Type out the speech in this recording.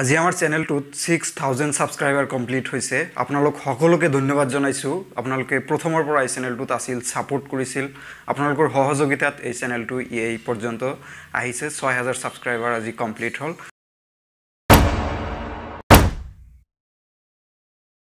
আজি আমাৰ চেনেলটোত ছিক্স থাউজেণ্ড ছাবস্ক্ৰাইবাৰ কমপ্লিট হৈছে আপোনালোক সকলোকে ধন্যবাদ জনাইছোঁ আপোনালোকে প্ৰথমৰ পৰা এই চেনেলটোত আছিল ছাপৰ্ট কৰিছিল আপোনালোকৰ সহযোগিতাত এই চেনেলটো এই পৰ্যন্ত আহিছে ছয় হাজাৰ ছাবস্ক্ৰাইবাৰ আজি কমপ্লিট হ'ল